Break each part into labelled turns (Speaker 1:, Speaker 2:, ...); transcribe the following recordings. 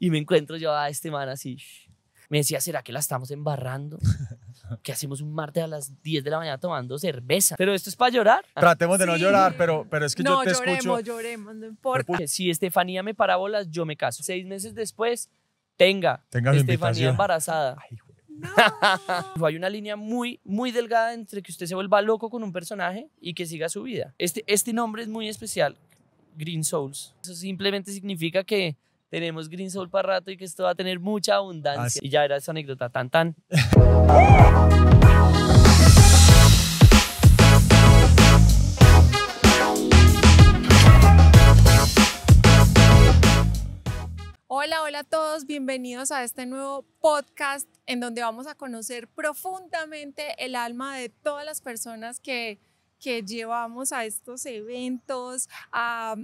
Speaker 1: Y me encuentro yo a este man así. Me decía, ¿será que la estamos embarrando? Que hacemos un martes a las 10 de la mañana tomando cerveza. Pero esto es para llorar. Tratemos de no llorar,
Speaker 2: pero,
Speaker 3: pero es que yo te escucho. No, lloremos, no importa.
Speaker 1: Si Estefanía me para bolas, yo me caso. Seis meses después, tenga. Tenga Estefanía embarazada. Hay una línea muy, muy delgada entre que usted se vuelva loco con un personaje y que siga su vida. Este, este nombre es muy especial, Green Souls. Eso simplemente significa que tenemos Green Soul para rato y que esto va a tener mucha abundancia. Y ya era esa anécdota, tan tan.
Speaker 3: Hola, hola a todos, bienvenidos a este nuevo podcast en donde vamos a conocer profundamente el alma de todas las personas que que llevamos a estos eventos, a,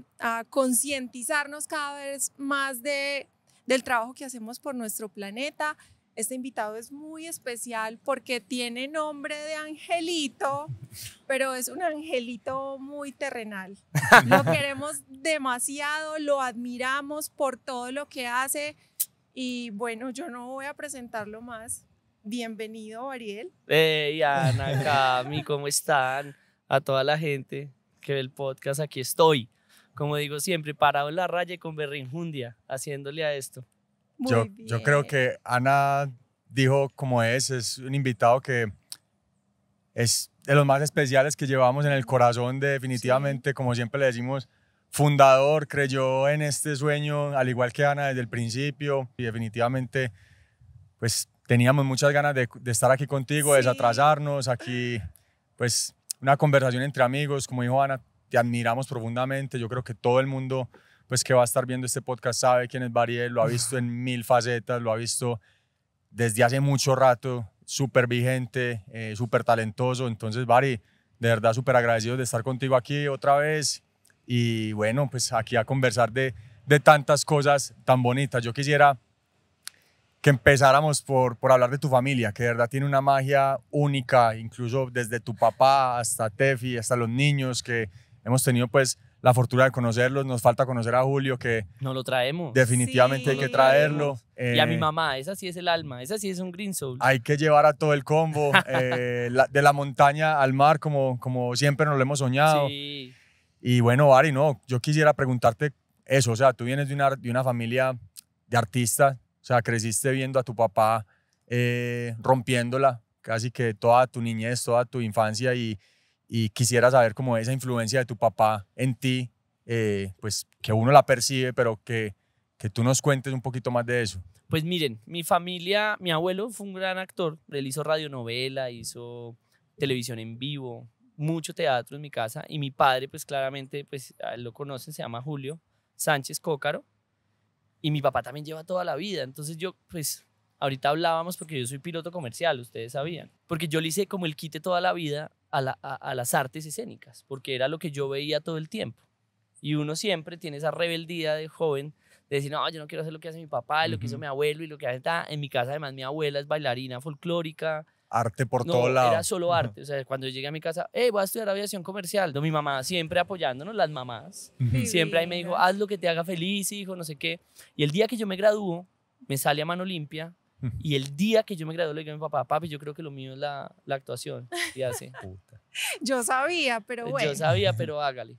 Speaker 3: concientizarnos cada vez más de, del trabajo que hacemos por nuestro planeta. Este invitado es muy especial porque tiene nombre de angelito, pero es un angelito muy terrenal. Lo queremos demasiado, lo admiramos por todo lo que hace y bueno, yo no voy a presentarlo más. Bienvenido, Ariel.
Speaker 1: Hey, Ana, Cami, ¿cómo están? a toda la gente que ve el podcast. Aquí estoy, como digo siempre, parado en la raya con berrinjundia, haciéndole a esto.
Speaker 2: yo, yo creo que Ana dijo como es, es un invitado que es de los más especiales que llevamos en el corazón definitivamente, como siempre le decimos, fundador, creyó en este sueño, al igual que Ana desde el principio, y definitivamente, pues teníamos muchas ganas de, estar aquí contigo, de desatrasarnos, aquí, pues una conversación entre amigos. Como dijo Ana, te admiramos profundamente. Yo creo que todo el mundo pues que va a estar viendo este podcast sabe quién es Bariel, lo ha visto en mil facetas, lo ha visto desde hace mucho rato, súper vigente, eh, súper talentoso. Entonces, Bari, de verdad súper agradecido de estar contigo aquí otra vez y bueno, pues aquí a conversar de, de tantas cosas tan bonitas. Yo quisiera que empezáramos por, por hablar de tu familia, que de verdad tiene una magia única, incluso desde tu papá hasta Tefi, hasta los niños que hemos tenido pues la fortuna de conocerlos. Nos falta conocer a Julio, que...
Speaker 1: No lo traemos. Definitivamente hay que traerlo. y a mi eh, mamá, esa sí es el alma, esa sí es un Green Soul.
Speaker 2: Hay que llevar a todo el combo, eh, de la montaña al mar, como, como siempre nos lo hemos soñado. Sí. Y bueno, Ari, no, yo quisiera preguntarte eso, o sea, tú vienes de una, de una familia de artistas, o sea, creciste viendo a tu papá eh, rompiéndola casi que toda tu niñez, toda tu infancia y, quisiera saber cómo esa influencia de tu papá en ti, eh, pues que uno la percibe, pero que, que tú nos cuentes un poquito más de eso. Pues miren,
Speaker 1: mi familia, mi abuelo fue un gran actor, él hizo radionovela, hizo televisión en vivo, mucho teatro en mi casa y mi padre, pues claramente, pues lo conocen, se llama Julio Sánchez Cócaro, y mi papá también lleva toda la vida. Entonces yo, pues, ahorita hablábamos porque yo soy piloto comercial, ustedes sabían. Porque yo le hice como el quite toda la vida a, las artes escénicas, porque era lo que yo veía todo el tiempo. Y uno siempre tiene esa rebeldía de joven de decir, no, yo no quiero hacer lo que hace mi papá, lo que hizo mi abuelo y lo que hace. En mi casa, además, mi abuela es bailarina folclórica,
Speaker 2: arte por todo lado. Era
Speaker 1: solo arte. O sea, cuando yo llegué a mi casa, hey, voy a estudiar aviación comercial. No, mi mamá siempre apoyándonos, las mamás. Siempre ahí me dijo, haz lo que te haga feliz, hijo, no sé qué. Y el día que yo me graduó, me sale a mano limpia. Y el día que yo me gradué, le dije a mi papá, papi, yo creo que lo mío es la, actuación. Y así.
Speaker 3: Yo sabía, pero bueno. Yo
Speaker 1: sabía, pero hágale.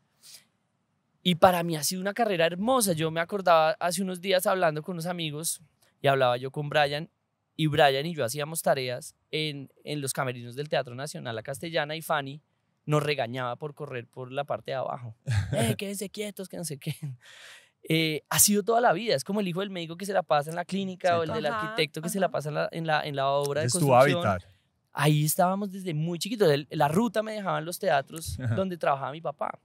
Speaker 1: Y para mí ha sido una carrera hermosa. Yo me acordaba hace unos días hablando con unos amigos y hablaba yo con Brian y Brian y yo hacíamos tareas en, en los camerinos del Teatro Nacional La Castellana y Fanny nos regañaba por correr por la parte de abajo. Eh, quédense quietos, que no sé qué. Eh, ha sido toda la vida. Es como el hijo del médico que se la pasa en la clínica o el del arquitecto que se la pasa en la, en la, obra de construcción. hábitat. Ahí estábamos desde muy chiquitos. La ruta me dejaban los teatros donde trabajaba mi papá.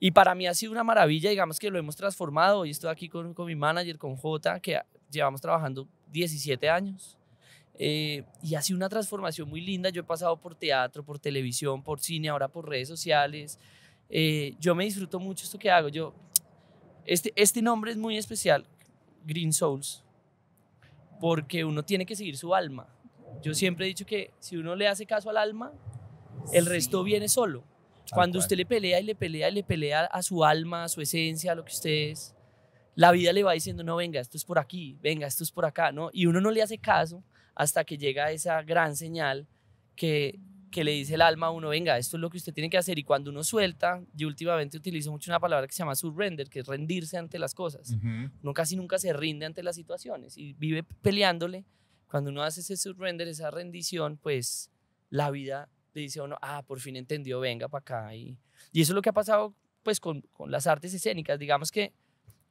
Speaker 1: Y para mí ha sido una maravilla, digamos que lo hemos transformado. Hoy estoy aquí con, con mi manager, con Jota, que llevamos trabajando 17 años. Eh, y ha sido una transformación muy linda. Yo he pasado por teatro, por televisión, por cine, ahora por redes sociales. Eh, yo me disfruto mucho esto que hago. Yo, este, este nombre es muy especial, Green Souls, porque uno tiene que seguir su alma. Yo siempre he dicho que si uno le hace caso al alma, el resto viene solo. Cuando usted le pelea y le pelea y le pelea a su alma, a su esencia, a lo que usted es, la vida le va diciendo, no, venga, esto es por aquí, venga, esto es por acá, ¿no? Y uno no le hace caso hasta que llega esa gran señal que, que le dice el alma a uno, venga, esto es lo que usted tiene que hacer. Y cuando uno suelta, yo últimamente utilizo mucho una palabra que se llama surrender, que es rendirse ante las cosas. nunca Uno casi nunca se rinde ante las situaciones y vive peleándole. Cuando uno hace ese surrender, esa rendición, pues la vida le dice a uno, ah, por fin entendió, venga para acá. Y, y eso es lo que ha pasado pues con las artes escénicas. Digamos que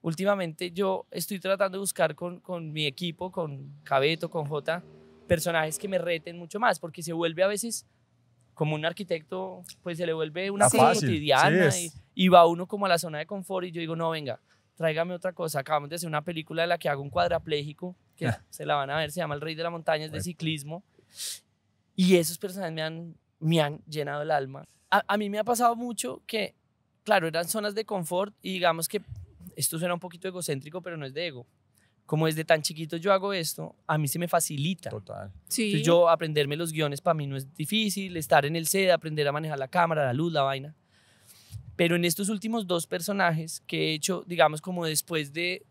Speaker 1: últimamente yo estoy tratando de buscar con, con mi equipo, con Cabeto, con Jota, personajes que me reten mucho más, porque se vuelve a veces como un arquitecto, pues se le vuelve una ah, cosa cotidiana y, va uno como a la zona de confort y yo digo, no, venga, tráigame otra cosa. Acabamos de hacer una película de la que hago un cuadrapléjico, que se la van a ver, se llama El Rey de la montañas de ciclismo. Y esos personajes me han, me han llenado el alma. A, a mí me ha pasado mucho que, claro, eran zonas de confort y digamos que esto suena un poquito egocéntrico, pero no es de ego. Como desde tan chiquito yo hago esto, a mí se me facilita. Total. Sí. yo aprenderme los guiones para mí no es difícil, estar en el set, aprender a manejar la cámara, la luz, la vaina. Pero en estos últimos dos personajes que he hecho, digamos, como después de,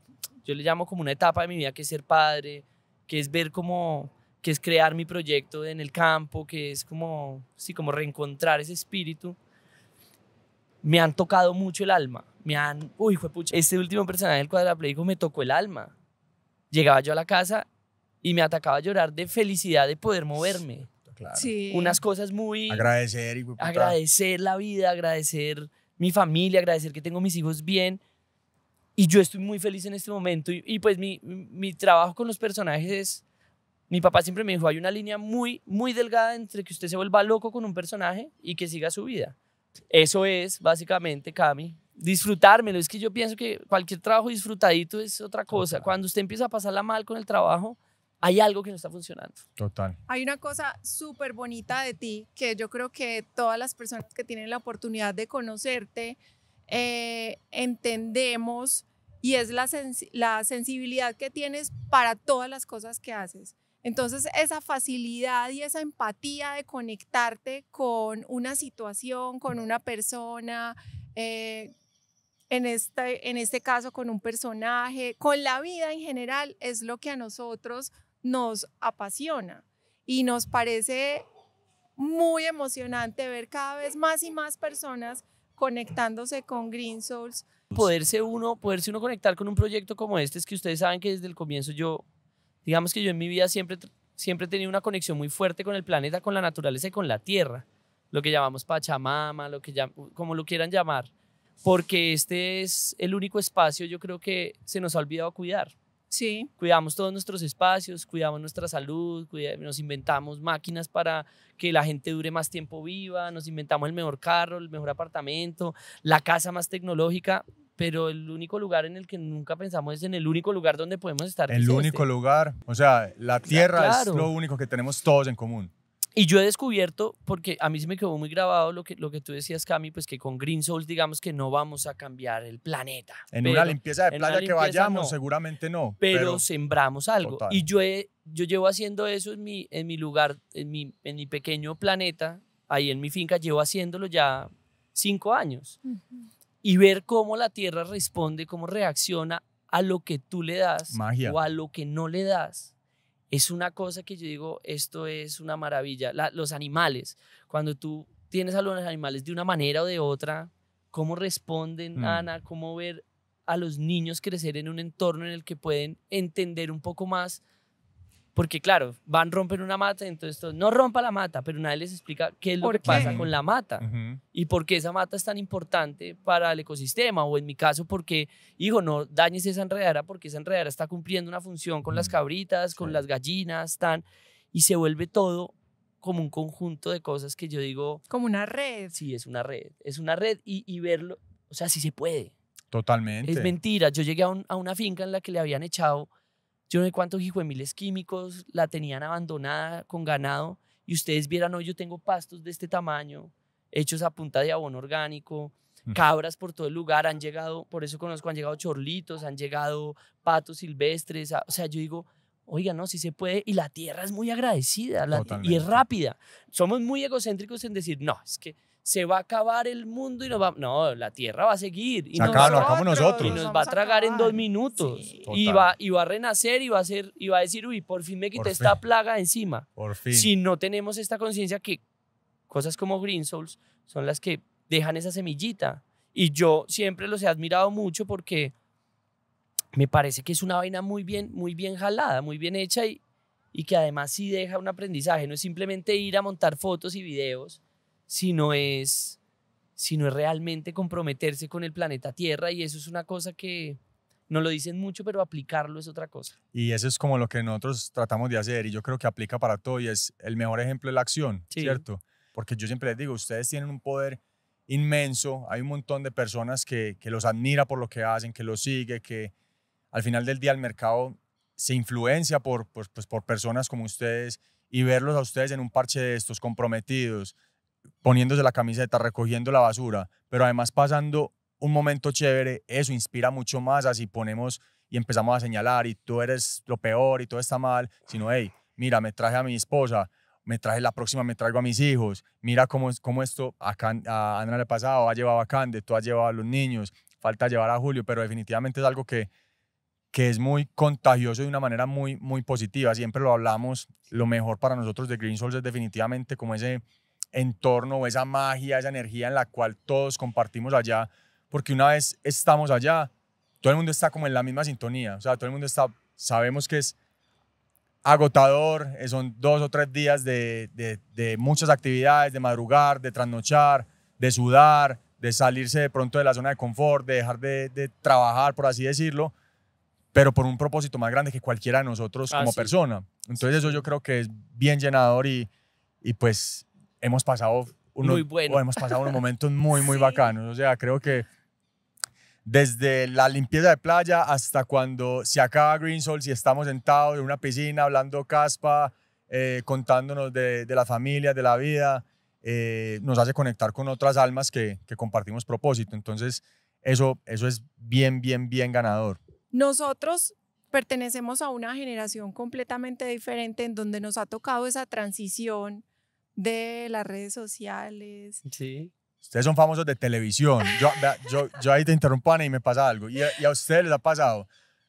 Speaker 1: yo le llamo como una etapa de mi vida que es ser padre, que es ver como, que es crear mi proyecto en el campo, que es como, sí, como reencontrar ese espíritu me han tocado mucho el alma. Me han, uy, fue pucha. Este último personaje del dijo, me tocó el alma. Llegaba yo a la casa y me atacaba a llorar de felicidad de poder moverme. Claro. Sí. Unas cosas muy. Agradecer
Speaker 2: y Agradecer
Speaker 1: la vida, agradecer mi familia, agradecer que tengo mis hijos bien. Y yo estoy muy feliz en este momento. Y, y pues mi, mi trabajo con los personajes es. Mi papá siempre me dijo: hay una línea muy, muy delgada entre que usted se vuelva loco con un personaje y que siga su vida. Eso es, básicamente, Cami. Disfrutármelo. Es que yo pienso que cualquier trabajo disfrutadito es otra cosa. Cuando usted empieza a pasarla mal con el trabajo, hay algo que no está funcionando.
Speaker 2: Total.
Speaker 3: Hay una cosa súper bonita de ti que yo creo que todas las personas que tienen la oportunidad de conocerte eh, entendemos y es la sensibilidad que tienes para todas las cosas que haces. Entonces, esa facilidad y esa empatía de conectarte con una situación, con una persona, eh, en, este, en este caso con un personaje, con la vida en general, es lo que a nosotros nos apasiona y nos parece muy emocionante ver cada vez más y más personas conectándose con Green Souls.
Speaker 1: Poderse uno, poderse uno conectar con un proyecto como este, es que ustedes saben que desde el comienzo yo Digamos que yo en mi vida siempre, siempre he tenido una conexión muy fuerte con el planeta, con la naturaleza y con la tierra, lo que llamamos Pachamama, lo que como lo quieran llamar, porque este es el único espacio yo creo que se nos ha olvidado cuidar. Sí. Cuidamos todos nuestros espacios, cuidamos nuestra salud, nos inventamos máquinas para que la gente dure más tiempo viva, nos inventamos el mejor carro, el mejor apartamento, la casa más tecnológica pero el único lugar en el que nunca pensamos es en el único lugar donde podemos estar. El único
Speaker 2: este. lugar, o sea, la Tierra es lo único que tenemos todos en común. Y yo he
Speaker 1: descubierto, porque a mí se me quedó muy grabado lo que, lo que tú decías, Cami, pues que con Green Souls digamos que no vamos a cambiar el planeta. En una limpieza de playa que vayamos,
Speaker 2: seguramente no. Pero,
Speaker 1: sembramos algo. Y yo, yo llevo haciendo eso en mi, en mi lugar, en mi, en mi pequeño planeta, ahí en mi finca, llevo haciéndolo ya cinco años y ver cómo la tierra responde, cómo reacciona a lo que tú le das o a lo que no le das. Es una cosa que yo digo, esto es una maravilla. los animales, cuando tú tienes a los animales de una manera o de otra, cómo responden, mm. Ana, cómo ver a los niños crecer en un entorno en el que pueden entender un poco más porque claro, van a romper una mata, entonces no rompa la mata, pero nadie les explica qué es lo que pasa con la mata y por qué esa mata es tan importante para el ecosistema o en mi caso porque, hijo, no dañes esa enredadera porque esa enredadera está cumpliendo una función con las mm, cabritas, con las gallinas, tan y se vuelve todo como un conjunto de cosas que yo digo... Como una red. Sí, es una red, es una red y, verlo, o sea, sí
Speaker 2: se puede. Totalmente. Es
Speaker 1: mentira, yo llegué a una finca en la que le habían echado yo no sé cuántos miles químicos la tenían abandonada con ganado y ustedes vieran, hoy yo tengo pastos de este tamaño, hechos a punta de abono orgánico, mm. cabras por todo el lugar, han llegado, por eso conozco, han llegado chorlitos, han llegado patos silvestres, o sea, yo digo, oiga, no, si se puede, y la tierra es muy agradecida y es rápida. Somos muy egocéntricos en decir, no, es que se va a acabar el mundo y nos va... No, la Tierra va a seguir. Y se nos va, nosotros. Y nos va a tragar en dos minutos. Y, va, y va a renacer y va a, ser, y va a decir, uy, por fin me quité esta plaga encima. Por fin. Si no tenemos esta conciencia que cosas como Green Souls son las que dejan esa semillita. Y yo siempre los he admirado mucho porque me parece que es una vaina muy bien, muy bien jalada, muy bien hecha y, y que además sí deja un aprendizaje. No es simplemente ir a montar fotos y videos, sino es, sino es realmente comprometerse con el planeta Tierra y eso es una cosa que no lo dicen mucho, pero aplicarlo es otra
Speaker 2: cosa. Y eso es como lo que nosotros tratamos de hacer y yo creo que aplica para todo y es el mejor ejemplo de la acción, ¿cierto? Porque yo siempre les digo, ustedes tienen un poder inmenso, hay un montón de personas que, los admira por lo que hacen, que los sigue, que al final del día el mercado se influencia por, pues, pues, por personas como ustedes y verlos a ustedes en un parche de estos comprometidos, poniéndose la camiseta, recogiendo la basura, pero además pasando un momento chévere, eso inspira mucho más así ponemos y empezamos a señalar y tú eres lo peor y todo está mal, sino, hey, mira, me traje a mi esposa, me traje la próxima, me traigo a mis hijos, mira cómo, cómo esto a, Ana le ha pasado, ha llevado a Cande, tú has llevado a los niños, falta llevar a Julio, pero definitivamente es algo que, que es muy contagioso de una manera muy, muy positiva, siempre lo hablamos, lo mejor para nosotros de Green Souls es definitivamente como ese entorno o esa magia, esa energía en la cual todos compartimos allá, porque una vez estamos allá, todo el mundo está como en la misma sintonía, o sea, todo el mundo está, sabemos que es agotador, eh, son dos o tres días de, muchas actividades, de madrugar, de trasnochar, de sudar, de salirse de pronto de la zona de confort, de dejar de, trabajar, por así decirlo, pero por un propósito más grande que cualquiera de nosotros ah, como persona. Entonces eso yo creo que es bien llenador y, y pues hemos pasado unos, muy bueno. hemos pasado unos momentos muy, muy bacanos. O sea, creo que desde la limpieza de playa hasta cuando se acaba Green Soul, si estamos sentados en una piscina hablando caspa, eh, contándonos de, la familia, de la vida, eh, nos hace conectar con otras almas que, que, compartimos propósito. Entonces, eso, eso es bien, bien, bien ganador.
Speaker 3: Nosotros pertenecemos a una generación completamente diferente en donde nos ha tocado esa transición de las redes sociales.
Speaker 2: Sí. Ustedes son famosos de televisión. Yo, yo, yo ahí te interrumpo, Ana, y me pasa algo. Y a, ustedes les ha pasado.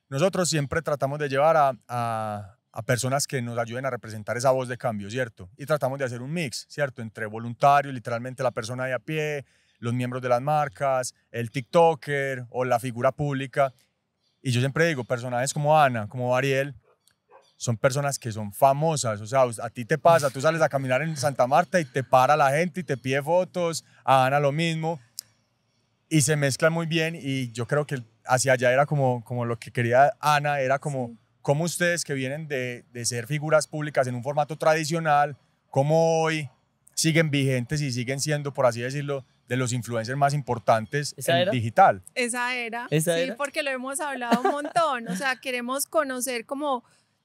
Speaker 2: Nosotros siempre tratamos de llevar a, a, a, personas que nos ayuden a representar esa voz de cambio, ¿cierto? Y tratamos de hacer un mix, ¿cierto? Entre voluntarios, literalmente la persona de a pie, los miembros de las marcas, el TikToker o la figura pública. Y yo siempre digo, personajes como Ana, como Ariel, son personas que son famosas. O sea, a ti te pasa, tú sales a caminar en Santa Marta y te para la gente y te pide fotos, a Ana lo mismo. Y se mezclan muy bien y yo creo que hacia allá era como, como lo que quería Ana, era como, como ustedes que vienen de, de ser figuras públicas en un formato tradicional, como hoy siguen vigentes y siguen siendo, por así decirlo, de los influencers más importantes en digital.
Speaker 3: Esa era. ¿Esa sí, porque lo hemos hablado un montón. O sea, queremos conocer como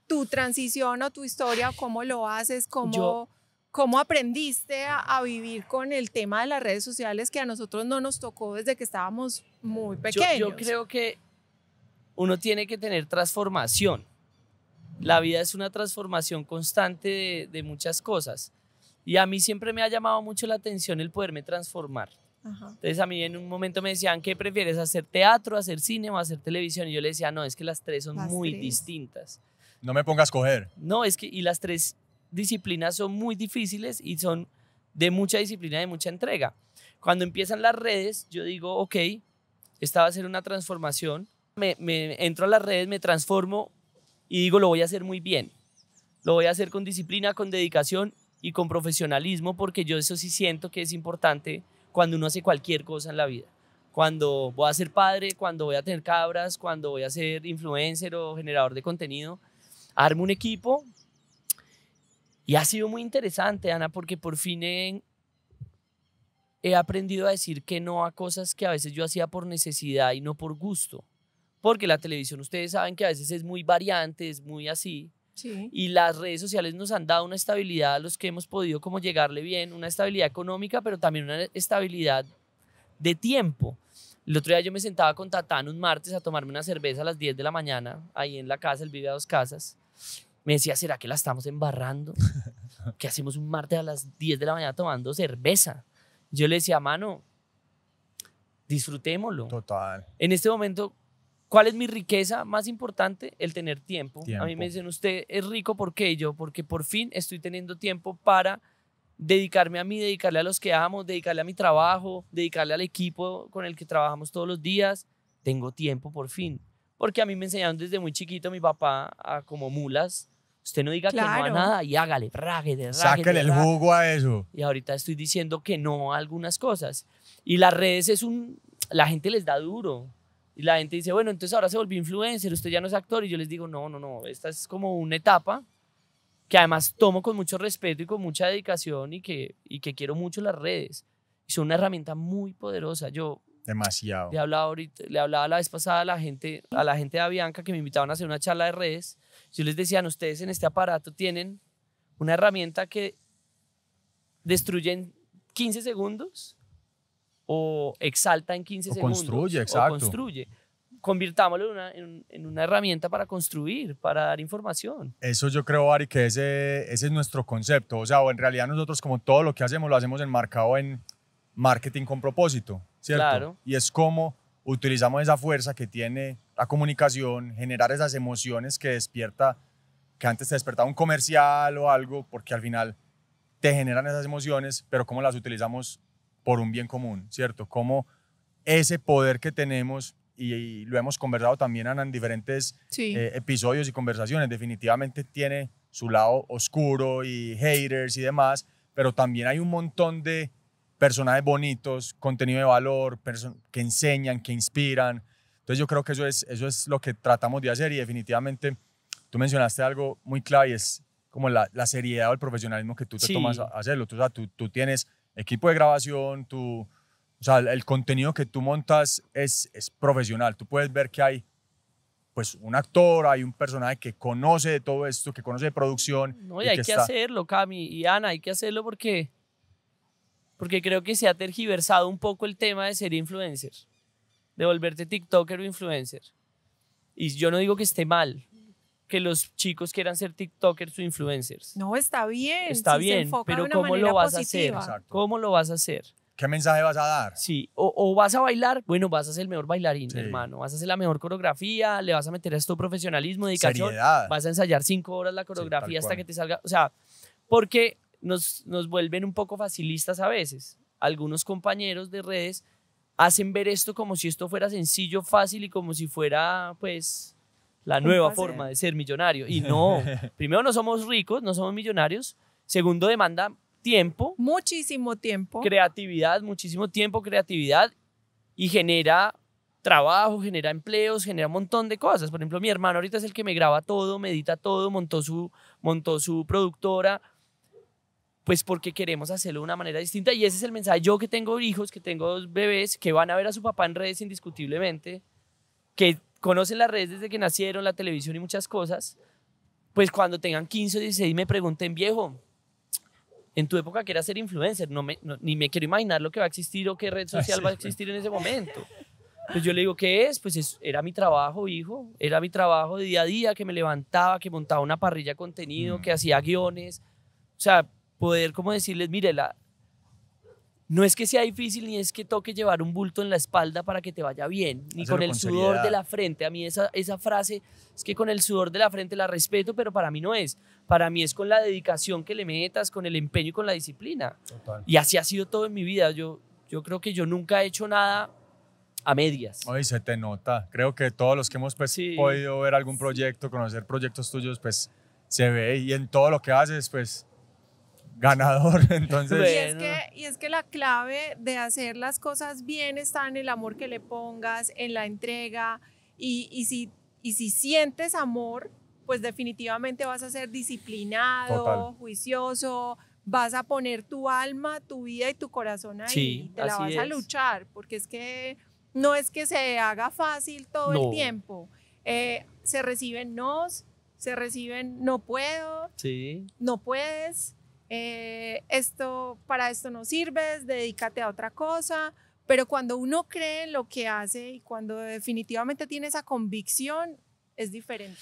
Speaker 3: tu transición o tu historia cómo lo haces, cómo, aprendiste a, vivir con el tema de las redes sociales que a nosotros no nos tocó desde que estábamos muy pequeños. Yo, creo que
Speaker 1: uno tiene que tener transformación. La vida es una transformación constante de, muchas cosas. Y a mí siempre me ha llamado mucho la atención el poderme transformar. Entonces a mí en un momento me decían, ¿qué prefieres? ¿Hacer teatro, hacer cine o hacer televisión? Y yo le decía, no, es que las tres son muy distintas.
Speaker 2: No me pongas a coger.
Speaker 1: No, es que y las tres disciplinas son muy difíciles y son de mucha disciplina, de mucha entrega. Cuando empiezan las redes, yo digo, ok, esta va a ser una transformación. Me, me entro a las redes, me transformo y digo, lo voy a hacer muy bien. Lo voy a hacer con disciplina, con dedicación y con profesionalismo, porque yo eso sí siento que es importante cuando uno hace cualquier cosa en la vida. Cuando voy a ser padre, cuando voy a tener cabras, cuando voy a ser influencer o generador de contenido, arme un equipo. Y ha sido muy interesante, Ana, porque por fin he, aprendido a decir que no a cosas que a veces yo hacía por necesidad y no por gusto. Porque la televisión, ustedes saben que a veces es muy variante, es muy así. Y las redes sociales nos han dado una estabilidad a los que hemos podido como llegarle bien, una estabilidad económica, pero también una estabilidad de tiempo. El otro día yo me sentaba con Tatán un martes a tomarme una cerveza a las 10 de la mañana, ahí en la casa, él vive a dos casas me decía, ¿será que la estamos embarrando? Que hacemos un martes a las 10 de la mañana tomando cerveza. Yo le decía, mano, disfrutémoslo. Total. En este momento, ¿cuál es mi riqueza más importante? El tener tiempo. A mí me dicen, usted es rico, ¿por qué yo? Porque por fin estoy teniendo tiempo para dedicarme a mí, dedicarle a los que amo, dedicarle a mi trabajo, dedicarle al equipo con el que trabajamos todos los días. Tengo tiempo por fin. Porque a mí me enseñaron desde muy chiquito mi papá a como mulas. Usted no diga que no a nada y hágale, Sáquele el jugo a eso. Y ahorita estoy diciendo que no a algunas cosas. Y las redes es un... La gente les da duro. Y la gente dice, bueno, entonces ahora se volvió influencer, usted ya no es actor. Y yo les digo, no, no, no, esta es como una etapa que además tomo con mucho respeto y con mucha dedicación y que, y que quiero mucho las redes. y Son una herramienta muy poderosa. Yo
Speaker 2: Demasiado. Le
Speaker 1: hablaba, ahorita, le hablaba la vez pasada a la gente, a la gente de Avianca que me invitaban a hacer una charla de redes. Yo les decía, ustedes en este aparato tienen una herramienta que destruye en 15 segundos o exalta en 15 o segundos. Construye, exacto. construye. Convirtámoslo en una, en, una, herramienta para construir, para dar información.
Speaker 2: Eso yo creo, Ari, que ese, ese es nuestro concepto. O sea, o en realidad nosotros como todo lo que hacemos lo hacemos enmarcado en marketing con propósito ¿cierto? Y es como utilizamos esa fuerza que tiene la comunicación, generar esas emociones que despierta, que antes te despertaba un comercial o algo, porque al final te generan esas emociones, pero cómo las utilizamos por un bien común, ¿cierto? Cómo ese poder que tenemos, y, lo hemos conversado también en diferentes eh, episodios y conversaciones, definitivamente tiene su lado oscuro y haters y demás, pero también hay un montón de personajes bonitos, contenido de valor, que enseñan, que inspiran. Entonces yo creo que eso es, eso es lo que tratamos de hacer y definitivamente tú mencionaste algo muy clave y es como la, la seriedad o el profesionalismo que tú te tomas a hacerlo. Tú, tú, tienes equipo de grabación, tú, o sea, el contenido que tú montas es, es profesional. Tú puedes ver que hay pues un actor, hay un personaje que conoce de todo esto, que conoce de producción. No, y, hay que,
Speaker 1: hacerlo, Cami y Ana, hay que hacerlo porque porque creo que se ha tergiversado un poco el tema de ser influencer, de volverte TikToker o influencer. Y yo no digo que esté mal que los chicos quieran ser TikTokers o influencers.
Speaker 3: No, está bien. Está bien, pero ¿cómo lo vas a hacer?
Speaker 1: ¿Cómo lo vas a hacer? ¿Qué mensaje vas a dar? Sí, o, vas a bailar, bueno, vas a ser el mejor bailarín, hermano. Vas a hacer la mejor coreografía, le vas a meter a esto profesionalismo, dedicación. Seriedad. Vas a ensayar cinco horas la coreografía hasta que te salga. O sea, porque nos, vuelven un poco facilistas a veces. Algunos compañeros de redes hacen ver esto como si esto fuera sencillo, fácil y como si fuera, pues, la nueva forma de ser millonario. Y no, primero no somos ricos, no somos millonarios. Segundo, demanda tiempo. Muchísimo tiempo. Creatividad, muchísimo tiempo, creatividad. Y genera trabajo, genera empleos, genera un montón de cosas. Por ejemplo, mi hermano ahorita es el que me graba todo, medita todo, montó su, montó su productora pues porque queremos hacerlo de una manera distinta. Y ese es el mensaje. Yo que tengo hijos, que tengo dos bebés, que van a ver a su papá en redes indiscutiblemente, que conocen las redes desde que nacieron, la televisión y muchas cosas, pues cuando tengan 15 o 16 me pregunten, viejo, en tu época que ser influencer, no ni me quiero imaginar lo que va a existir o qué red social va a existir en ese momento. Pues yo le digo, ¿qué es? Pues era mi trabajo, hijo, era mi trabajo de día a día, que me levantaba, que montaba una parrilla de contenido, mm. que hacía guiones. O sea, poder como decirles, mire, no es que sea difícil ni es que toque llevar un bulto en la espalda para que te vaya bien, ni con el sudor de la frente. A mí esa, esa frase es que con el sudor de la frente la respeto, pero para mí no es. Para mí es con la dedicación que le metas, con el empeño y con la disciplina. Y así ha sido todo en mi vida. Yo, yo creo que yo nunca he hecho nada a medias.
Speaker 2: Hoy se te nota. Creo que todos los que hemos pues, podido ver algún proyecto, conocer proyectos tuyos, pues se ve y en todo lo que haces, pues ganador. Entonces, y, es que,
Speaker 3: y es que la clave de hacer las cosas bien está en el amor que le pongas, en la entrega. Y, y, si, y si sientes amor, pues definitivamente vas a ser disciplinado, juicioso, vas a poner tu alma, tu vida y tu corazón ahí. te la vas a luchar, porque es que no es que se haga fácil todo el tiempo. Eh, se reciben nos, se reciben no puedo, no puedes, eh, esto para esto no sirves, dedícate a otra cosa. Pero cuando uno cree en lo que hace y cuando definitivamente tiene esa convicción, es diferente.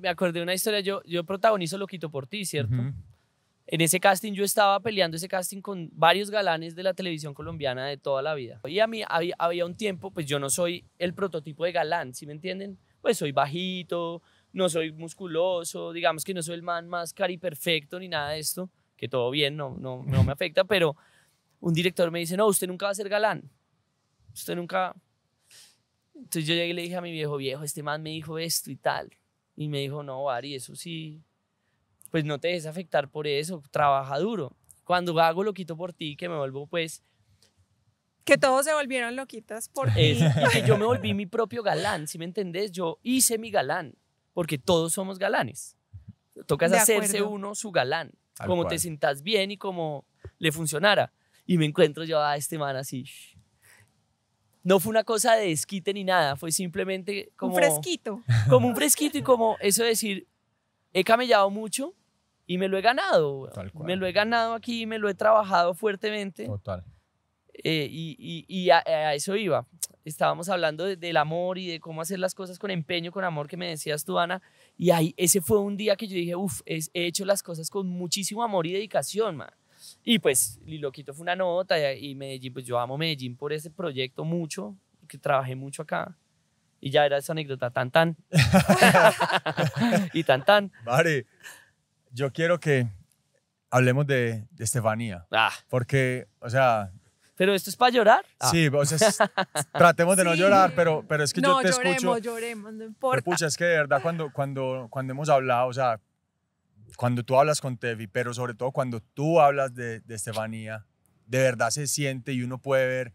Speaker 1: me acordé de una historia, yo, yo protagonizo Loquito por ti, ¿cierto? En ese casting yo estaba peleando ese casting con varios galanes de la televisión colombiana de toda la vida. Y a mí había, había un tiempo, pues yo no soy el prototipo de galán, ¿sí me entienden? Pues soy bajito, no soy musculoso, digamos que no soy el man más cari perfecto ni nada de esto que todo bien, no, no, no me afecta, pero un director me dice, no, usted nunca va a ser galán, usted nunca... Entonces yo llegué y le dije a mi viejo, viejo, este man me dijo esto y tal. Y me dijo, no, Ari, eso sí, pues no te dejes afectar por eso, trabaja duro. Cuando hago lo quito por ti, que me vuelvo pues... Que
Speaker 3: todos se volvieron loquitas por ti. que
Speaker 1: yo me volví mi propio galán, si me entendés, yo hice mi galán, porque todos somos galanes. Tocas hacerse uno su galán como te sentás bien y como le funcionara. Y me encuentro yo a este man así. No fue una cosa de esquite ni nada, fue simplemente como... Un fresquito. Como un fresquito y como eso de decir, he camellado mucho y me lo he ganado. Me lo he ganado aquí, me lo he trabajado fuertemente. Total. Eh, y, a, eso iba. Estábamos hablando del amor y de cómo hacer las cosas con empeño, con amor, que me decías tú, Ana. Y ahí, ese fue un día que yo dije, uff, he hecho las cosas con muchísimo amor y dedicación, man. Y pues, Liloquito fue una nota eh, y, Medellín, pues yo amo Medellín por ese proyecto mucho, que trabajé mucho acá. Y ya era esa anécdota, tan tan. y tan tan.
Speaker 2: Vale, yo quiero que hablemos de, Estefanía. Ah. Porque, o sea, pero esto es para llorar. Ah. Sí, o tratemos de no llorar, pero, pero es que yo te escucho. No,
Speaker 3: lloremos, no importa. Pero, pucha,
Speaker 2: es que de verdad cuando, cuando, cuando hemos hablado, o sea, cuando tú hablas con Tevi, pero sobre todo cuando tú hablas de, de Estefanía, de verdad se siente y uno puede ver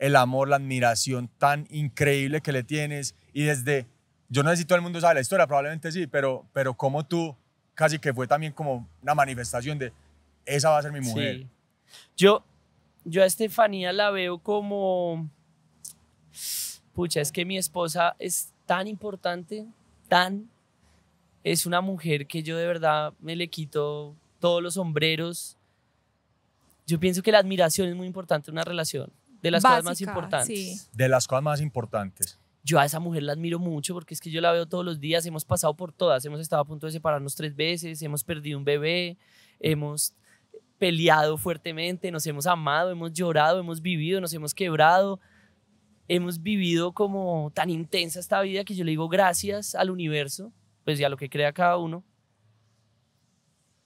Speaker 2: el amor, la admiración tan increíble que le tienes y desde, yo no sé si todo el mundo sabe la historia, probablemente sí, pero, pero como tú, casi que fue también como una manifestación de, esa va a ser mi mujer. Sí. Yo, yo a Estefanía la veo como,
Speaker 1: pucha, es que mi esposa es tan importante, tan, es una mujer que yo de verdad me le quito todos los sombreros. Yo pienso que la admiración es muy importante en una relación, de las cosas más importantes.
Speaker 2: De las cosas más importantes.
Speaker 1: Yo a esa mujer la admiro mucho porque es que yo la veo todos los días, hemos pasado por todas, hemos estado a punto de separarnos tres veces, hemos perdido un bebé, hemos peleado fuertemente, nos hemos amado, hemos llorado, hemos vivido, nos hemos quebrado, hemos vivido como tan intensa esta vida que yo le digo gracias al universo, pues ya lo que crea cada uno,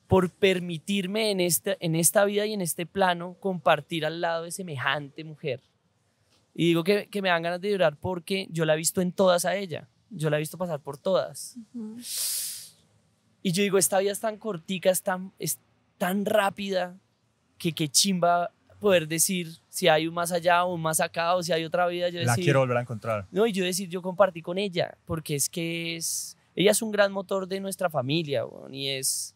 Speaker 1: por permitirme en esta, en esta vida y en este plano compartir al lado de semejante mujer. Y digo que, que me dan ganas de llorar porque yo la he visto en todas a ella, yo la he visto pasar por todas. Y yo digo, esta vida es tan cortica, es tan, tan rápida que qué chimba poder decir si hay un más allá o un más acá o si hay otra vida. Yo la quiero volver a encontrar. No, y yo decir, yo compartí con ella, porque es que es, ella es un gran motor de nuestra familia, y es,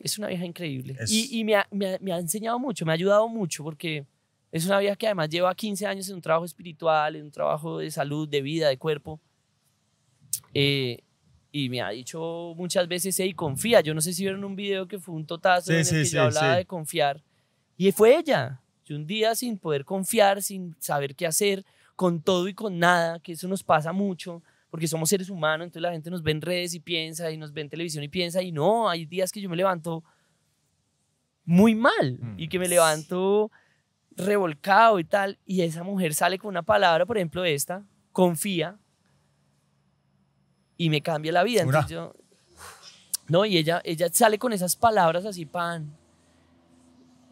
Speaker 1: es una vieja increíble. Y, y me, ha, me, ha, enseñado mucho, me ha ayudado mucho, porque es una vieja que además lleva 15 años en un trabajo espiritual, en un trabajo de salud, de vida, de cuerpo. Eh, y me ha dicho muchas veces, y confía. Yo no sé si vieron un video que fue un totazo sí, en el que hablaba de confiar. Y fue ella. Yo un día sin poder confiar, sin saber qué hacer, con todo y con nada, que eso nos pasa mucho, porque somos seres humanos, entonces la gente nos ve en redes y piensa, y nos ve en televisión y piensa, y no, hay días que yo me levanto muy mal mm, y que me levanto revolcado y tal, y esa mujer sale con una palabra, por ejemplo, esta, confía, y me cambia la vida. Entonces yo, no, y ella, ella sale con esas palabras así, pan.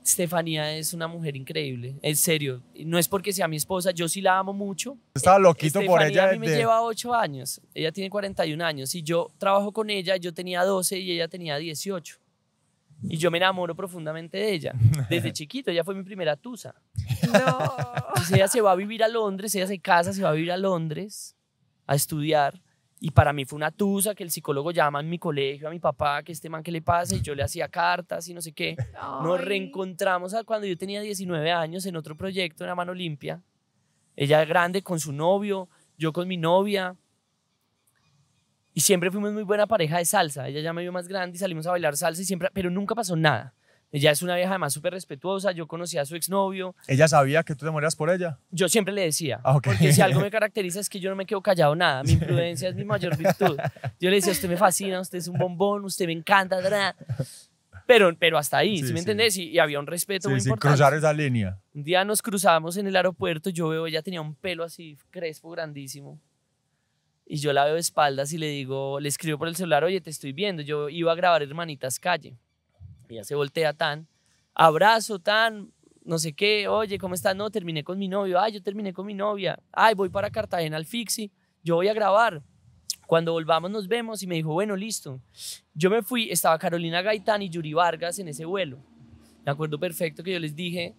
Speaker 1: Estefanía es una mujer increíble, en serio. No es porque sea mi esposa, yo sí la amo mucho.
Speaker 2: Estaba loquito por ella. A mí me lleva
Speaker 1: ocho años, ella tiene 41 años. Y yo trabajo con ella, yo tenía 12 y ella tenía 18. Y yo me enamoro profundamente de ella. Desde chiquito, ella fue mi primera tusa. No. ella se va a vivir a Londres, ella se casa, se va a vivir a Londres a estudiar. Y para mí fue una tusa que el psicólogo llama en mi colegio a mi papá, que este man que le pasa, y yo le hacía cartas y no sé qué. Nos reencontramos cuando yo tenía 19 años en otro proyecto, en la mano limpia. Ella grande con su novio, yo con mi novia. Y siempre fuimos muy buena pareja de salsa. Ella ya me vio más grande y salimos a bailar salsa, siempre, pero nunca pasó nada. Ella es una vieja además súper respetuosa, yo conocía a su exnovio.
Speaker 2: ¿Ella sabía que tú te morías por ella?
Speaker 1: Yo siempre le decía, ah, porque si algo me caracteriza es que yo no me quedo callado nada, mi imprudencia es mi mayor virtud. Yo le decía, usted me fascina, usted es un bombón, usted me encanta, pero, pero hasta ahí, ¿sí, me entendés? Y, había un respeto muy importante. cruzar esa línea. Un día nos cruzábamos en el aeropuerto, yo veo, ella tenía un pelo así crespo, grandísimo. Y yo la veo de espaldas y le digo, le escribo por el celular, oye, te estoy viendo. Yo iba a grabar Hermanitas Calle. Ella se voltea tan, abrazo tan, no sé qué, oye, ¿cómo estás? No, terminé con mi novio, ay, yo terminé con mi novia, ay, voy para Cartagena al Fixi, yo voy a grabar. Cuando volvamos nos vemos y me dijo, bueno, listo. Yo me fui, estaba Carolina Gaitán y Yuri Vargas en ese vuelo. Me acuerdo perfecto que yo les dije,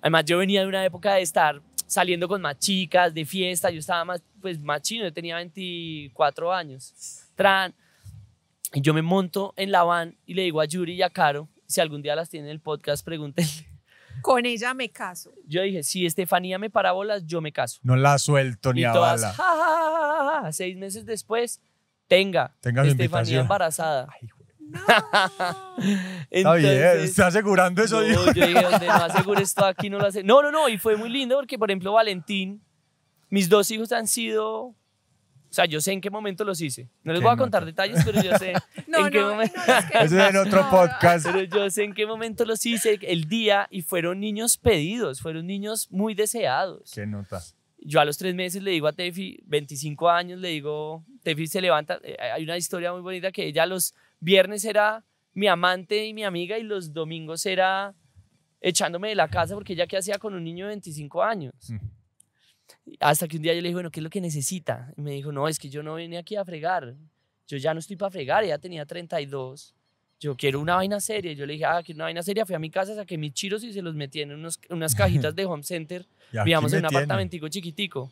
Speaker 1: además yo venía de una época de estar saliendo con más chicas, de fiesta, yo estaba más, pues, más chino, yo tenía 24 años. Tran, y yo me monto en la van y le digo a Yuri y a Caro, si algún día las tienen en el podcast, pregúntenle. Con ella me caso. Yo dije, si Estefanía me para bolas, yo me caso.
Speaker 2: No la suelto ni a todas,
Speaker 1: bala. Seis meses después, tenga, Estefanía embarazada. Ay, no. está bien,
Speaker 2: asegurando eso. yo dije, donde no
Speaker 1: asegure esto aquí, no lo hace. No, no, no, y fue muy lindo porque, por ejemplo, Valentín, mis dos hijos han sido o sea, yo sé en qué momento los hice. No les voy a contar detalles, pero yo sé en qué momento. Eso es en otro podcast. Pero yo sé en qué momento los hice el día y fueron niños pedidos, fueron niños muy deseados. Qué nota. Yo a los tres meses le digo a Tefi, 25 años, le digo, Tefi se levanta. Eh, eh, hay una historia muy bonita que ella los viernes era mi amante y mi amiga y los domingos era echándome de la casa porque ella qué hacía con un niño de 25 años. Mm. Hasta que un día yo le dije, bueno, ¿qué es lo que necesita? Y me dijo, no, es que yo no vine aquí a fregar. Yo ya no estoy para fregar, ya tenía 32. Yo quiero una vaina seria. Yo le dije, ah, quiero una vaina seria. Fui a mi casa, saqué mis chiros y se los metí en unas cajitas de home center. Vivíamos en un apartamentico chiquitico.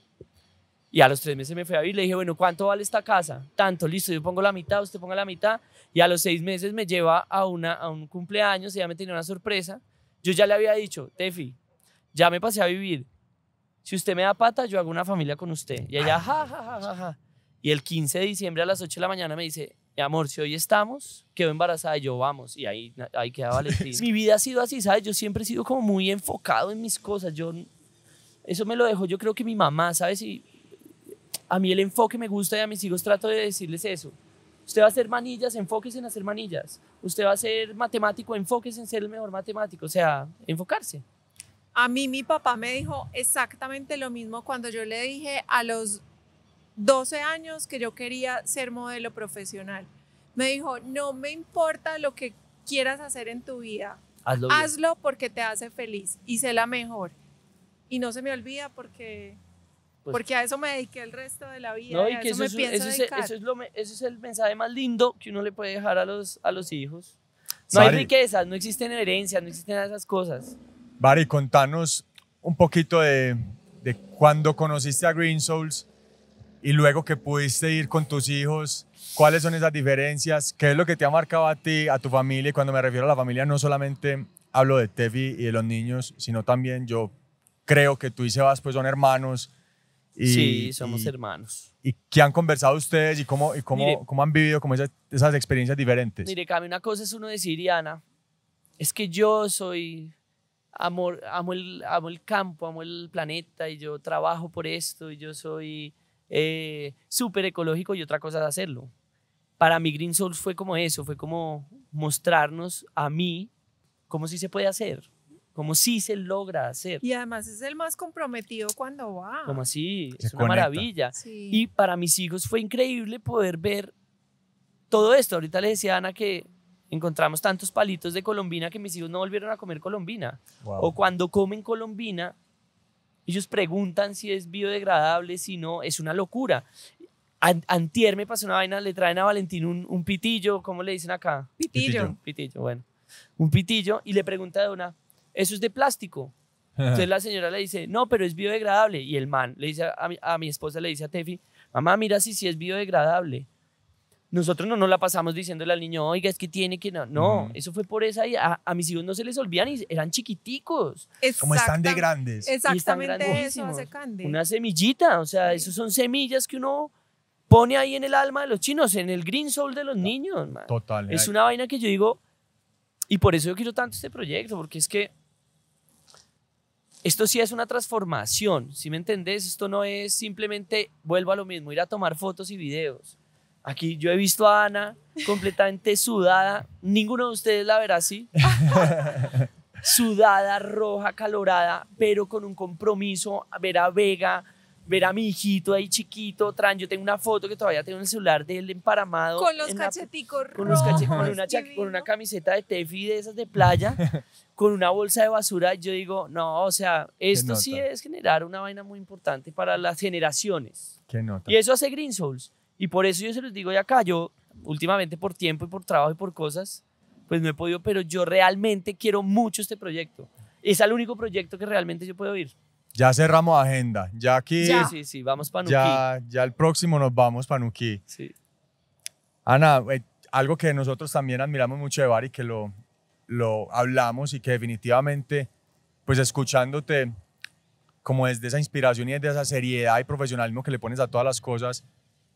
Speaker 1: Y a los tres meses me fui a vivir. Le dije, bueno, ¿cuánto vale esta casa? Tanto, listo, yo pongo la mitad, usted ponga la mitad. Y a los seis meses me lleva a, una, a un cumpleaños, y ya me tenía una sorpresa. Yo ya le había dicho, Tefi, ya me pasé a vivir si usted me da pata, yo hago una familia con usted. Y ella, ja, ja, ja, ja, Y el 15 de diciembre a las 8 de la mañana me dice, mi amor, si hoy estamos, quedo embarazada, y yo vamos. Y ahí, ahí queda Valentín. mi vida ha sido así, ¿sabes? Yo siempre he sido como muy enfocado en mis cosas. Yo, eso me lo dejó, yo creo que mi mamá, ¿sabes? Y a mí el enfoque me gusta y a mis hijos trato de decirles eso. Usted va a hacer manillas, enfóquese en hacer manillas. Usted va a ser matemático, enfóquese en ser el mejor matemático. O sea, enfocarse.
Speaker 3: A mí mi papá me dijo exactamente lo mismo cuando yo le dije a los 12 años que yo quería ser modelo profesional. Me dijo, no me importa lo que quieras hacer en tu vida, hazlo, porque te hace feliz y sé la mejor. Y no se me olvida porque pues porque a eso me dediqué el resto de la vida. eso, es,
Speaker 1: el mensaje más lindo que uno le puede dejar a los, a los hijos. No hay riquezas, no existen herencias, no existen esas cosas.
Speaker 2: Barry, contanos un poquito de, cuando conociste a Green Souls y luego que pudiste ir con tus hijos, cuáles son esas diferencias, qué es lo que te ha marcado a ti, a tu familia, y cuando me refiero a la familia no solamente hablo de Tevi y de los niños, sino también yo creo que tú y Sebas pues, son hermanos. Y, sí, somos hermanos. ¿Y qué han conversado ustedes y cómo, y cómo, cómo han vivido como esas, experiencias diferentes? Mire,
Speaker 1: Cami, una cosa es uno decir, Ana, es que yo soy amo, amo, el, amo el campo, amo el planeta y yo trabajo por esto y yo soy eh, súper ecológico y otra cosa es hacerlo. Para mí Green Souls fue como eso, fue como mostrarnos a mí cómo sí se puede hacer, cómo sí se logra hacer.
Speaker 3: Y además es el más comprometido cuando va.
Speaker 1: Como así, es una maravilla. Y para mis hijos fue increíble poder ver todo esto. Ahorita les decía a Ana que encontramos tantos palitos de colombina que mis hijos no volvieron a comer colombina. O cuando comen colombina, ellos preguntan si es biodegradable, si no, es una locura. Antier me pasó una vaina, le traen a Valentín un, un pitillo, ¿cómo le dicen acá? Pitillo. Pitillo, bueno. Un pitillo y le pregunta de una, ¿eso es de plástico? Entonces la señora le dice, no, pero es biodegradable. Y el man le dice a mi, esposa, le dice a Tefi, mamá, mira si, si es biodegradable nosotros no nos la pasamos diciéndole al niño, oiga, es que tiene que... No, eso fue por esa y a, mis hijos no se les olvidan y eran chiquiticos. Como están de grandes. Exactamente eso hace Cande. Una semillita, o sea, esas son semillas que uno pone ahí en el alma de los chinos, en el green soul de los niños. Total. Es eh. una vaina que yo digo, y por eso yo quiero tanto este proyecto, porque es que esto sí es una transformación, Si me entendés? Esto no es simplemente vuelvo a lo mismo, ir a tomar fotos y videos. Aquí yo he visto a Ana completamente sudada. Ninguno de ustedes la verá así. sudada, roja, calorada, pero con un compromiso. Ver a Vega, ver a mi hijito ahí chiquito, tran, yo tengo una foto que todavía tengo en el celular de él emparamado. Con los
Speaker 3: cacheticos con,
Speaker 1: una camiseta de tefi de esas de playa, con una bolsa de basura. Yo digo, no, o sea, esto sí es generar una vaina muy importante para las generaciones. Que nota. Y eso hace Green Souls. Y por eso yo se los digo ya acá, yo últimamente por tiempo y por trabajo y por cosas, pues no he podido, pero yo realmente quiero mucho este proyecto. Es el único proyecto que realmente yo puedo ir.
Speaker 2: Ya cerramos agenda, ya aquí... Ya. Sí,
Speaker 1: sí, vamos para Ya,
Speaker 2: ya el próximo nos vamos para Sí. Ana, eh, algo que nosotros también admiramos mucho de y que lo, lo hablamos y que definitivamente, pues escuchándote, como desde esa inspiración y desde esa seriedad y profesionalismo que le pones a todas las cosas,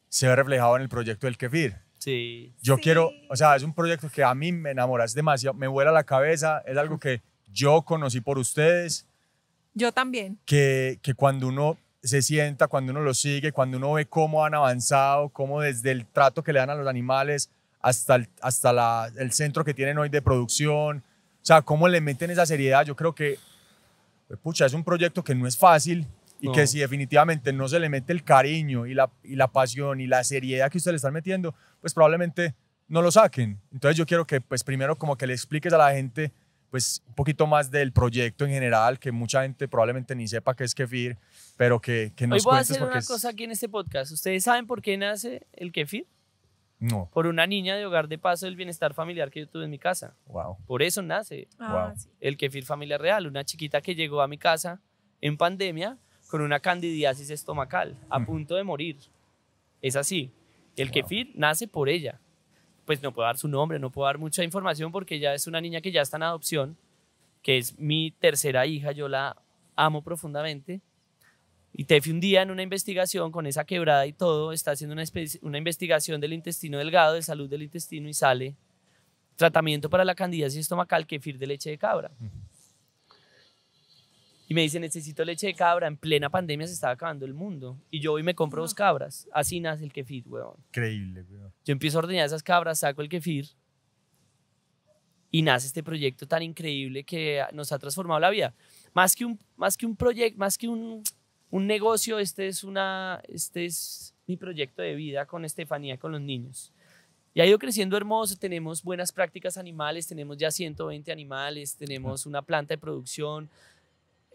Speaker 2: se ve reflejado en el proyecto del Kefir. Sí. Yo quiero, o sea, es un proyecto que a mí me enamora, es demasiado, me vuela la cabeza, es algo que yo conocí por ustedes.
Speaker 3: Yo también.
Speaker 2: Que, que cuando uno se sienta, cuando uno lo sigue, cuando uno ve cómo han avanzado, cómo desde el trato que le dan a los animales hasta el, hasta el centro que tienen hoy de producción, o sea, cómo le meten esa seriedad, yo creo que, pucha, es un proyecto que no es fácil, y que si definitivamente no se le mete el cariño y la, y la pasión y la seriedad que usted le están metiendo, pues probablemente no lo saquen. Entonces yo quiero que pues primero como que le expliques a la gente pues un poquito más del proyecto en general, que mucha gente probablemente ni sepa qué es Kefir, pero que, que nos Hoy voy a hacer una cosa
Speaker 1: aquí en este podcast. ¿Ustedes saben por qué nace el Kefir? No. Por una niña de hogar de paso del bienestar familiar que yo tuve en mi casa. Wow. Por eso nace wow. Ah, el Kefir Familia Real, una chiquita que llegó a mi casa en pandemia con una candidiasis estomacal, a mm. punto de morir. Es así. El kefir nace por ella. Pues no puedo dar su nombre, no puedo dar mucha información porque ella es una niña que ya está en adopción, que es mi tercera hija, yo la amo profundamente. Y Tefi un día en una investigación con esa quebrada y todo, está haciendo una, una investigación del intestino delgado, de salud del intestino y sale tratamiento para la candidiasis estomacal, kefir de leche de cabra. Y me dice, necesito leche de cabra, en plena pandemia se estaba acabando el mundo. Y yo hoy me compro dos ah. cabras. Así nace el kefir, weón.
Speaker 2: Increíble, weón.
Speaker 1: Yo empiezo a ordeñar esas cabras, saco el kefir. Y nace este proyecto tan increíble que nos ha transformado la vida. Más que un, más que un proyecto, más que un, negocio, este es, una, este es mi proyecto de vida con Estefanía, con los niños. Y ha ido creciendo hermoso, tenemos buenas prácticas animales, tenemos ya 120 animales, tenemos ah. una planta de producción,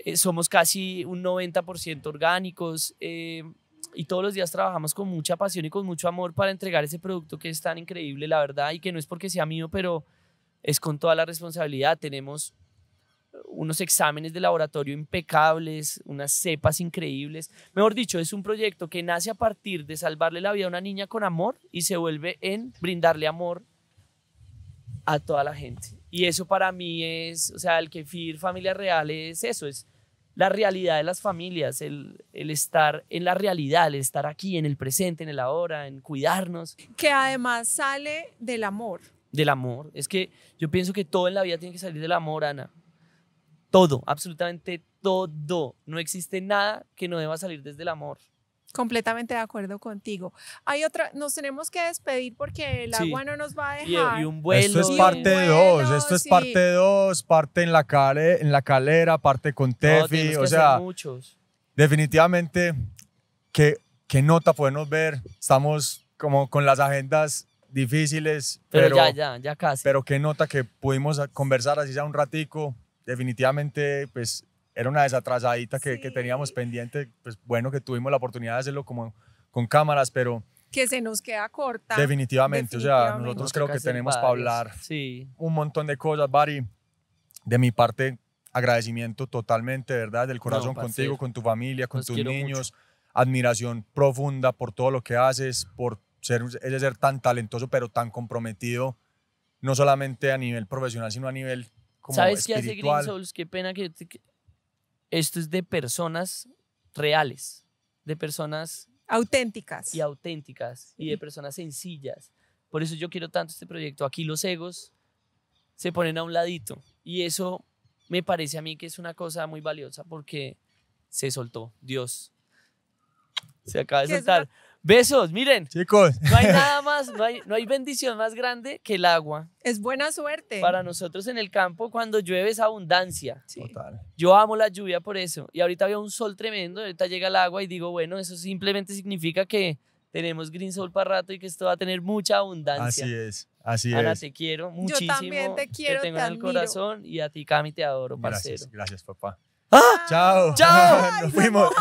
Speaker 1: eh, somos casi un 90% orgánicos eh, y todos los días trabajamos con mucha pasión y con mucho amor para entregar ese producto que es tan increíble, la verdad, y que no es porque sea mío, pero es con toda la responsabilidad. Tenemos unos exámenes de laboratorio impecables, unas cepas increíbles. Mejor dicho, es un proyecto que nace a partir de salvarle la vida a una niña con amor y se vuelve en brindarle amor a toda la gente. Y eso para mí es, o sea, el que FIR Familia Real es eso, es la realidad de las familias, el, estar en la realidad, el estar aquí, en el presente, en el ahora, en cuidarnos.
Speaker 3: Que además sale del amor.
Speaker 1: Del amor. Es que yo pienso que todo en la vida tiene que salir del amor, Ana. Todo, absolutamente todo. No existe nada que no deba salir desde el amor.
Speaker 3: Completamente de acuerdo contigo. Hay otra, nos tenemos que despedir porque el agua no nos va a eh, dejar. Y, y un
Speaker 2: vuelo. Esto es parte de dos, esto es parte de dos parte en la, en la calera, parte con Tefi, o sea, muchos. definitivamente, que qué nota podemos ver. Estamos como con las agendas difíciles, pero, pero ya, ya, ya casi. Pero qué nota que pudimos conversar así ya un ratico. Definitivamente, pues era una desatrasadita que, que teníamos pendiente. Pues bueno, que tuvimos la oportunidad de hacerlo como con cámaras, pero
Speaker 3: que se nos queda corta. Definitivamente, o sea, nosotros creo que tenemos para hablar
Speaker 2: sí. un montón de cosas, Bari. De mi parte, agradecimiento totalmente, ¿verdad? Del corazón contigo, con tu familia, con tus niños. Admiración profunda por todo lo que haces, por ser ese ser tan talentoso, pero tan comprometido, no solamente a nivel profesional, sino a nivel como ¿Sabes espiritual. qué hace Green
Speaker 1: Souls? Qué pena que esto es de personas reales, de personas auténticas. Y auténticas, y de personas sencillas. Por eso yo quiero tanto este proyecto. Aquí los egos se ponen a un ladito. Y eso me parece a mí que es una cosa muy valiosa porque se soltó Dios. Se acaba de soltar. Besos, miren. Chicos. No hay nada más, no hay, bendición más grande que el agua. Es buena suerte. Para nosotros en el campo, cuando llueve es abundancia. Total. Yo amo la lluvia por eso. Y ahorita había un sol tremendo, ahorita llega el agua y digo, bueno, eso simplemente significa que tenemos Green sol para rato y que esto va a tener mucha abundancia. Así es.
Speaker 2: Así Ana, te
Speaker 1: quiero muchísimo. Yo también te quiero. Te tengo en el corazón y a ti, Cami, te adoro, parcero. Gracias,
Speaker 2: gracias papá. ¡Ah! Chao. Chao. Nos fuimos.